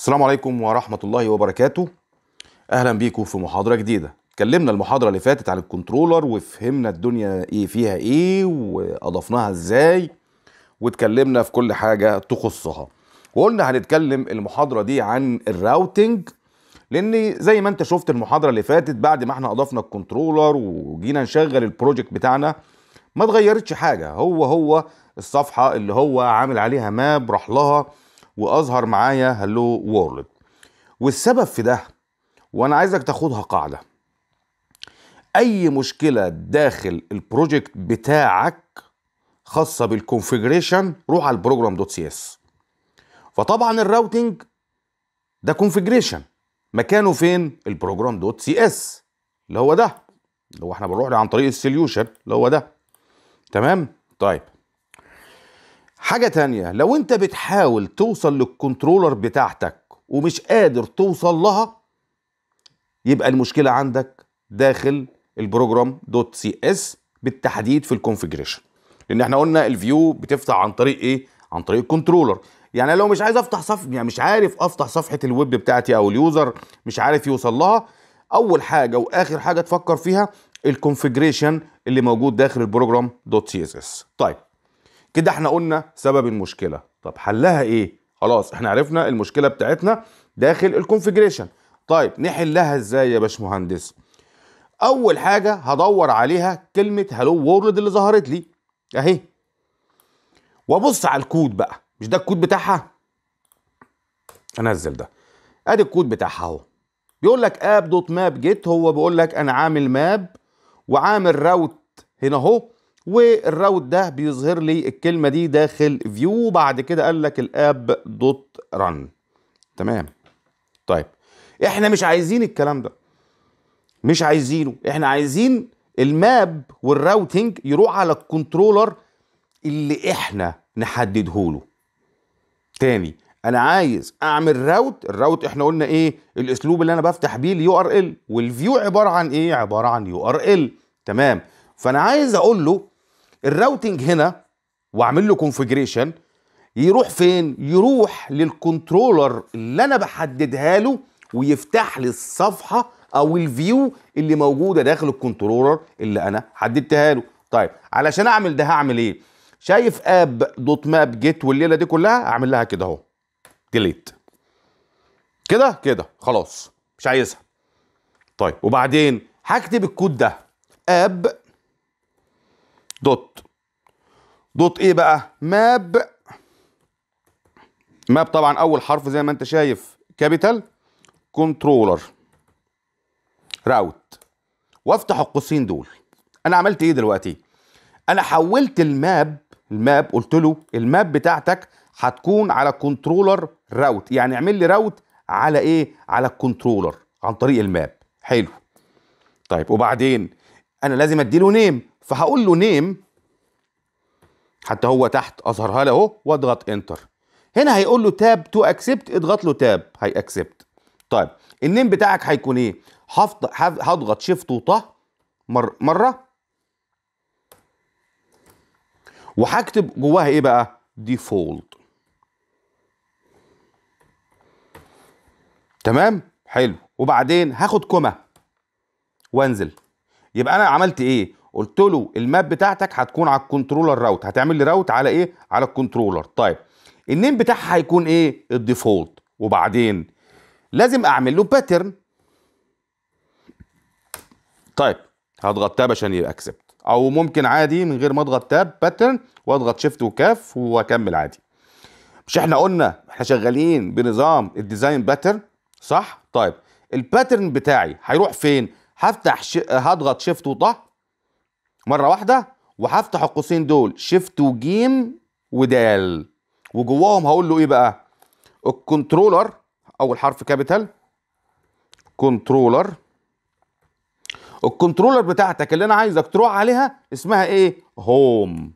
السلام عليكم ورحمة الله وبركاته أهلا بيكم في محاضرة جديدة كلمنا المحاضرة اللي فاتت عن الكنترولر وفهمنا الدنيا ايه فيها ايه وأضفناها ازاي واتكلمنا في كل حاجة تخصها وقلنا هنتكلم المحاضرة دي عن الراوتنج لان زي ما انت شفت المحاضرة اللي فاتت بعد ما احنا أضفنا الكنترولر وجينا نشغل البروجكت بتاعنا ما اتغيرتش حاجة هو هو الصفحة اللي هو عامل عليها ماب راح لها واظهر معايا هلو وورلد والسبب في ده وانا عايزك تاخدها قاعده اي مشكله داخل البروجكت بتاعك خاصه بالكونفجريشن روح على البروجرام دوت سي اس فطبعا الراوتنج ده كونفجريشن مكانه فين البروجرام دوت سي اس اللي هو ده اللي هو احنا بنروح له عن طريق السوليوشن اللي هو ده تمام طيب حاجة تانية لو انت بتحاول توصل للكنترولر بتاعتك ومش قادر توصل لها يبقى المشكلة عندك داخل البروجرام دوت سي اس بالتحديد في الكونفجريشن لان احنا قلنا الفيو بتفتح عن طريق ايه عن طريق الكنترولر يعني لو مش عايز افتح صف يعني مش عارف افتح صفحه الويب بتاعتي او اليوزر مش عارف يوصل لها اول حاجه واخر حاجه تفكر فيها الكونفجريشن اللي موجود داخل البروجرام دوت سي اس اس طيب كده احنا قلنا سبب المشكله طب حلها ايه خلاص احنا عرفنا المشكله بتاعتنا داخل الكونفيجريشن طيب نحلها ازاي يا باشمهندس اول حاجه هدور عليها كلمه هلو وورد اللي ظهرت لي اهي وابص على الكود بقى مش ده الكود بتاعها انزل ده ادي الكود بتاعها اهو بيقول لك اب دوت ماب جيت هو بيقول لك انا عامل ماب وعامل راوت هنا اهو والراوت ده بيظهر لي الكلمه دي داخل فيو وبعد كده قال لك الاب دوت رن تمام طيب احنا مش عايزين الكلام ده مش عايزينه احنا عايزين الماب والراوتنج يروح على الكنترولر اللي احنا نحدده له تاني انا عايز اعمل راوت الراوت احنا قلنا ايه الاسلوب اللي انا بفتح بيه اليو ار ال والفيو عباره عن ايه عباره عن يو ار ال تمام فانا عايز اقول له الراوتنج هنا واعمل له كونفجريشن يروح فين يروح للكنترولر اللي انا بحددها له ويفتح لي الصفحه او الفيو اللي موجوده داخل الكنترولر اللي انا حددتها له طيب علشان اعمل ده هعمل ايه شايف اب دوت ماب جيت والليله دي كلها اعمل لها كده اهو ديليت كده كده خلاص مش عايزها طيب وبعدين هكتب الكود ده اب دوت دوت ايه بقى ماب ماب طبعا اول حرف زي ما انت شايف كابيتال كنترولر راوت وافتح القوسين دول انا عملت ايه دلوقتي انا حولت الماب الماب قلت له الماب بتاعتك هتكون على كنترولر راوت يعني اعمل لي راوت على ايه على الكنترولر عن طريق الماب حلو طيب وبعدين انا لازم اديله نيم فهقول له نيم حتى هو تحت اظهرها له اهو واضغط انتر هنا هيقول له تاب تو اكسبت اضغط له تاب هي اكسبت طيب النيم بتاعك هيكون ايه هضغط شيفت وط مر مره وهكتب جواها ايه بقى ديفولت تمام حلو وبعدين هاخد كومه وانزل يبقى انا عملت ايه قلت له الماب بتاعتك هتكون على الكنترولر راوت هتعمل لي راوت على ايه على الكنترولر طيب النيم بتاعها هيكون ايه الديفولت وبعدين لازم اعمل له باترن طيب هضغط تاب عشان يبقى اكسبت او ممكن عادي من غير ما اضغط تاب باترن واضغط شيفت وكاف واكمل عادي مش احنا قلنا احنا شغالين بنظام الديزاين باترن صح طيب الباترن بتاعي هيروح فين هفتح ش... هضغط شيفت وطه مره واحده وهفتح القوسين دول شيفت وجيم ودال وجواهم هقول له ايه بقى الكنترولر اول حرف كابيتال كنترولر الكنترولر بتاعتك اللي انا عايزك تروح عليها اسمها ايه هوم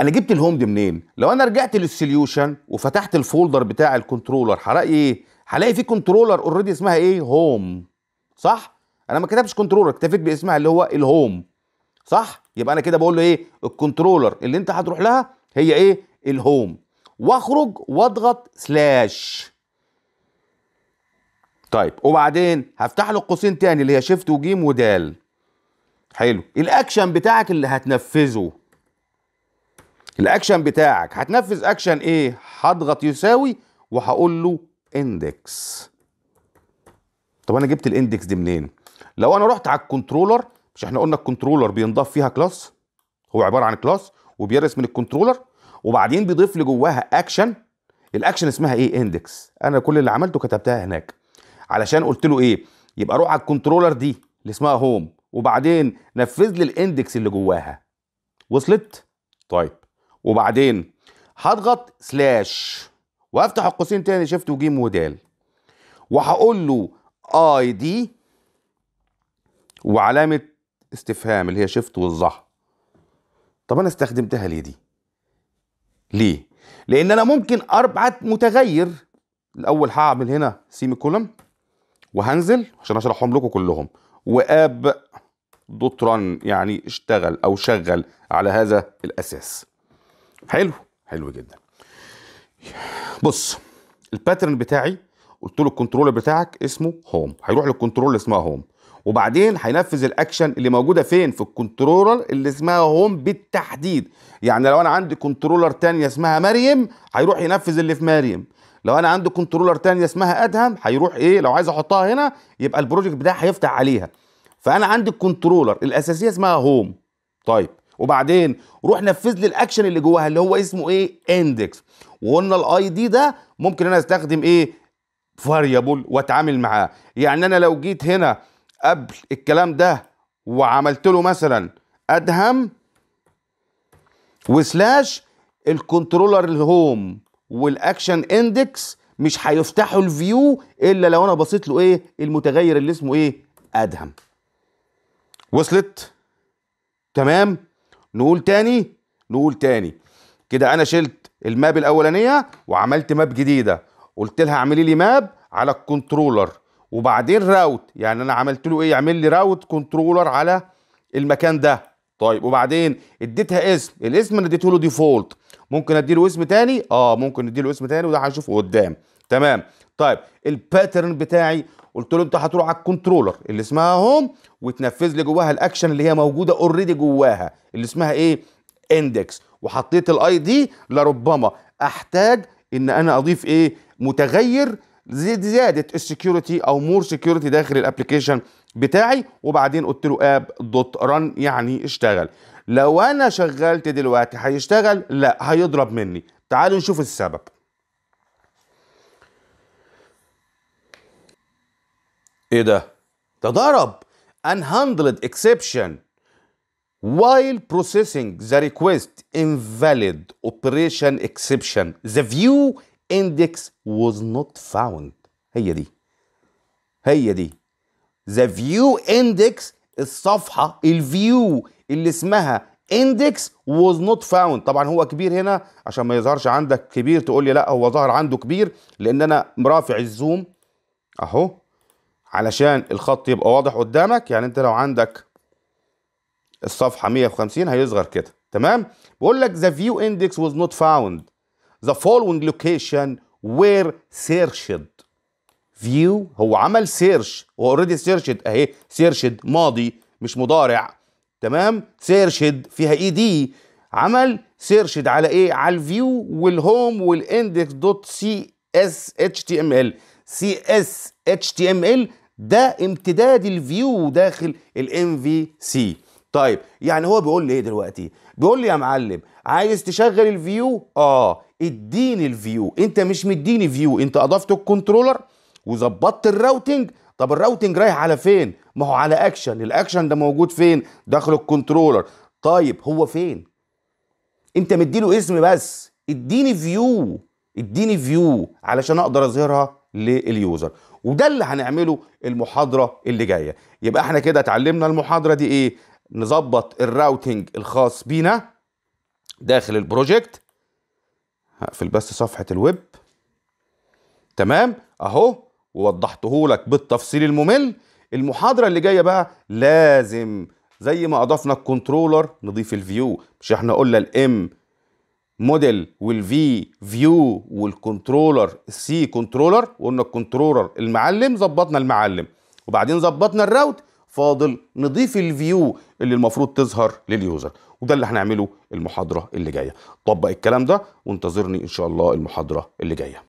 انا جبت الهوم دي منين لو انا رجعت للسليوشن وفتحت الفولدر بتاع الكنترولر هلاقي ايه هلاقي في كنترولر اوريدي اسمها ايه هوم صح انا ما كتبتش كنترولر اكتفيت باسمها اللي هو الهوم صح يبقى انا كده بقول له ايه الكنترولر اللي انت هتروح لها هي ايه الهوم واخرج واضغط سلاش طيب وبعدين هفتح له قوسين تاني اللي هي شيفت وجيم ودال حلو الاكشن بتاعك اللي هتنفذه الاكشن بتاعك هتنفذ اكشن ايه هضغط يساوي وهقول له اندكس طب انا جبت الاندكس دي منين لو انا رحت على الكنترولر مش احنا قلنا الكنترولر بينضاف فيها كلاس هو عباره عن كلاس وبيرس من الكنترولر وبعدين بيضيف لي جواها اكشن الاكشن اسمها ايه اندكس انا كل اللي عملته كتبتها هناك علشان قلت له ايه يبقى روح على الكنترولر دي اللي اسمها هوم وبعدين نفذ لي الاندكس اللي جواها وصلت طيب وبعدين هضغط سلاش وافتح القوسين تاني شيفت وجيم ودال وهقول له اي دي وعلامه استفهام اللي هي شيفت والظهر طب انا استخدمتها ليه دي ليه لان انا ممكن ابعت متغير الاول هعمل هنا سيمي كولم وهنزل عشان اشرحهم لكم كلهم واب دوت رن يعني اشتغل او شغل على هذا الاساس حلو حلو جدا بص الباترن بتاعي قلت له الكنترولر بتاعك اسمه هوم هيروح للكنترول اسمها هوم وبعدين هينفذ الاكشن اللي موجوده فين في الكنترولر اللي اسمها هوم بالتحديد يعني لو انا عندي كنترولر تانية اسمها مريم هيروح ينفذ اللي في مريم لو انا عندي كنترولر تانية اسمها ادهم هيروح ايه لو عايز احطها هنا يبقى البروجكت بتاعي هيفتح عليها فانا عندي الكنترولر الاساسيه اسمها هوم طيب وبعدين روح نفذ لي الاكشن اللي جواها اللي هو اسمه ايه اندكس وقلنا الاي دي ده ممكن انا استخدم ايه فاريبل واتعامل معاه يعني انا لو جيت هنا قبل الكلام ده وعملت له مثلا ادهم وسلاش الكنترولر الهوم والاكشن اندكس مش هيفتحوا الفيو الا لو انا بصيت له ايه المتغير اللي اسمه ايه ادهم وصلت تمام نقول تاني نقول تاني كده انا شلت الماب الاولانيه وعملت ماب جديده قلت لها اعملي لي ماب على الكنترولر وبعدين راوت يعني انا عملت له ايه يعمل لي راوت كنترولر على المكان ده طيب وبعدين اديتها اسم الاسم انا اديته له ديفولت ممكن ادي له اسم تاني اه ممكن ادي له اسم تاني وده هنشوفه قدام تمام طيب الباترن بتاعي قلت له انت هتروح على الكنترولر اللي اسمها هوم وتنفذ لي جواها الاكشن اللي هي موجوده اوريدي جواها اللي اسمها ايه اندكس وحطيت الاي دي لربما احتاج ان انا اضيف ايه متغير زياده السكيورتي او مور سكيورتي داخل الابلكيشن بتاعي وبعدين قلت له اب دوت رن يعني اشتغل لو انا شغلت دلوقتي هيشتغل لا هيضرب مني تعالوا نشوف السبب ايه ده ده ضرب هاندلد exception while processing the request invalid operation exception the view index was not found هي دي هي دي the view index الصفحة الفيو اللي اسمها index was not found طبعا هو كبير هنا عشان ما يظهرش عندك كبير تقول لي لا هو ظهر عنده كبير لان انا مرافع الزوم اهو علشان الخط يبقى واضح قدامك يعني انت لو عندك الصفحة 150 هيصغر كده تمام بقول لك the view index was not found the following location were searched فيو هو عمل سيرش هو اوريدي سيرشد اهي سيرشد ماضي مش مضارع تمام سيرشد فيها اي دي عمل سيرشد على ايه على الفيو والهوم والاندكس دوت سي اس اتش تي ام ال سي اس اتش تي ام ال ده امتداد الفيو داخل الام في سي طيب يعني هو بيقول لي ايه دلوقتي بيقول لي يا معلم عايز تشغل الفيو اه اديني الفيو انت مش مديني فيو انت اضفت الكنترولر وظبطت الراوتنج طب الراوتنج رايح على فين ما هو على اكشن الاكشن ده موجود فين داخل الكنترولر طيب هو فين انت مديله اسم بس اديني فيو اديني فيو علشان اقدر اظهرها لليوزر وده اللي هنعمله المحاضره اللي جايه يبقى احنا كده اتعلمنا المحاضره دي ايه نظبط الراوتنج الخاص بينا داخل البروجكت هقفل بس صفحه الويب تمام اهو ووضحته لك بالتفصيل الممل المحاضره اللي جايه بقى لازم زي ما اضفنا الكنترولر نضيف الفيو مش احنا قلنا الام موديل والفي فيو والكنترولر السي كنترولر وقلنا الكنترولر المعلم ظبطنا المعلم وبعدين ظبطنا الراوت فاضل نضيف الفيو اللي المفروض تظهر لليوزر وده اللي هنعمله المحاضرة اللي جاية طبق الكلام ده وانتظرني ان شاء الله المحاضرة اللي جاية